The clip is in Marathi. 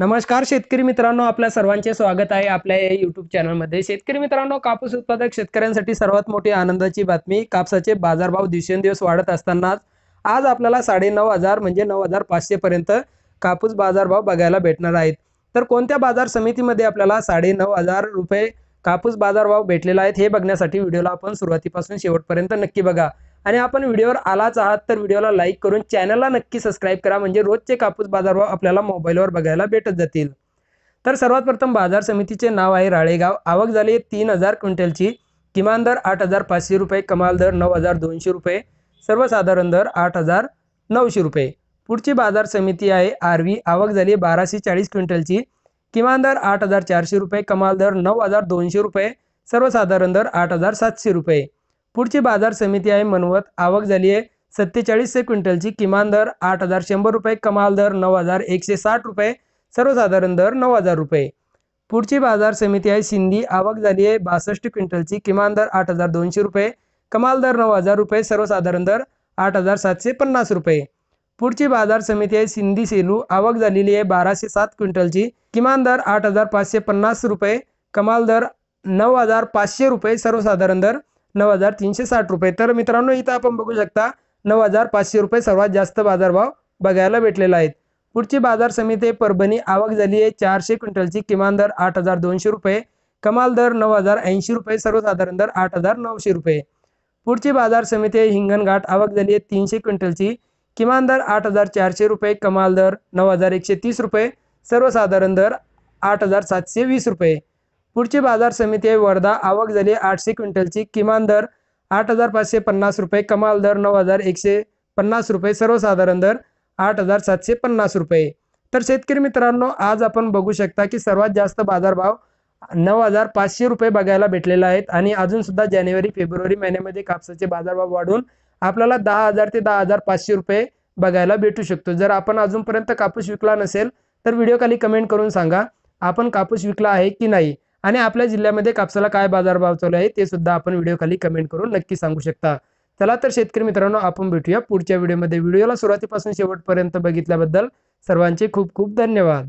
नमस्कार शेतकरी मित्रांनो आपल्या सर्वांचे स्वागत आहे आपल्या या युट्यूब चॅनलमध्ये शेतकरी मित्रांनो कापूस उत्पादक शेतकऱ्यांसाठी सर्वात मोठी आनंदाची बातमी कापसाचे बाजारभाव दिवसेंदिवस वाढत असतानाच आज आपल्याला साडेनऊ हजार म्हणजे नऊ हजार पाचशेपर्यंत कापूस बाजारभाव बघायला भेटणार आहेत तर कोणत्या बाजार समितीमध्ये आपल्याला साडेनऊ हजार रुपये कापूस बाजारभाव भेटलेला आहेत हे बघण्यासाठी व्हिडिओला आपण सुरुवातीपासून शेवटपर्यंत नक्की बघा आणि आपण व्हिडिओवर आलाच आहात तर व्हिडिओला लाईक करून चॅनलला नक्की सबस्क्राईब करा म्हणजे रोजचे कापूस बाजारभाव आपल्याला मोबाईलवर बघायला भेटत जातील तर सर्वात प्रथम बाजार समितीचे नाव आहे राळेगाव आवक झाली तीन हजार क्विंटलची किमान दर आठ हजार पाचशे रुपये कमाल दर नऊ हजार दोनशे रुपये सर्वसाधारण दर आठ हजार नऊशे रुपये पुढची बाजार समिती आहे आरवी आवक झाली बाराशे चाळीस क्विंटलची किमान दर आठ हजार चारशे रुपये कमाल दर नऊ हजार दोनशे रुपये सर्वसाधारण दर आठ हजार सातशे रुपये पुढची बाजार समिती आहे मनवत आवक झाली आहे सत्तेचाळीसशे क्विंटलची किमान दर आठ हजार शंभर रुपये कमाल दर नऊ हजार एकशे साठ रुपये सर्वसाधारण दर नऊ हजार रुपये पुढची बाजार समिती आहे सिंधी आवक झाली आहे बासष्ट क्विंटलची किमान दर आठ हजार दोनशे रुपये कमाल दर नऊ हजार रुपये सर्वसाधारण दर आठ हजार सातशे पन्नास रुपये पुढची बाजार समिती आहे सिंधी सेलू आवक झालेली आहे बाराशे सात क्विंटलची किमान दर आठ हजार पाचशे पन्नास रुपये कमाल दर नऊ हजार पाचशे रुपये सर्वसाधारण दर नऊ हजार तीनशे साठ रुपये तर मित्रांनो इथं आपण बघू शकता नऊ हजार पाचशे रुपये सर्वात जास्त बाजारभाव बघायला भेटलेला आहे पुढची बाजार समिती परभणी आवक झाली आहे चारशे क्विंटलची किमान दर आठ हजार दोनशे रुपये कमाल दर नऊ हजार ऐंशी रुपये सर्वसाधारण दर आठ हजार नऊशे रुपये पुढची बाजार समिती हिंगणघाट आवक झाली आहे तीनशे क्विंटलची किमान दर आठ हजार चारशे रुपये कमाल दर नऊ हजार एकशे तीस रुपये सर्वसाधारण दर आठ हजार सातशे वीस रुपये पुढची बाजार समिती आहे वर्धा आवक झाली आठशे क्विंटलची किमान दर आठ हजार पाचशे पन्नास रुपये कमाल दर नऊ हजार एकशे पन्नास रुपये सर्वसाधारण दर आठ हजार सातशे पन्नास रुपये तर शेतकरी मित्रांनो आज आपण बघू शकता की सर्वात जास्त बाजारभाव नऊ हजार पाचशे रुपये बघायला भेटलेला आहेत आणि अजून सुद्धा जानेवारी फेब्रुवारी महिन्यामध्ये कापसाचे बाजारभाव वाढून आपल्याला दहा हजार ते दहा हजार पाचशे रुपये बघायला भेटू शकतो जर आपण अजूनपर्यंत कापूस विकला नसेल तर व्हिडिओ खाली कमेंट करून सांगा आपण कापूस विकला आहे की नाही आणि आपल्या जिल्ह्यामध्ये कापसाला काय बाजारभाव चालू आहे ते सुद्धा आपण व्हिडिओ खाली कमेंट करून नक्की सांगू शकता चला तर शेतकरी मित्रांनो आपण भेटूया पुढच्या व्हिडिओमध्ये व्हिडिओला सुरुवातीपासून शेवटपर्यंत बघितल्याबद्दल सर्वांचे खूप खूप धन्यवाद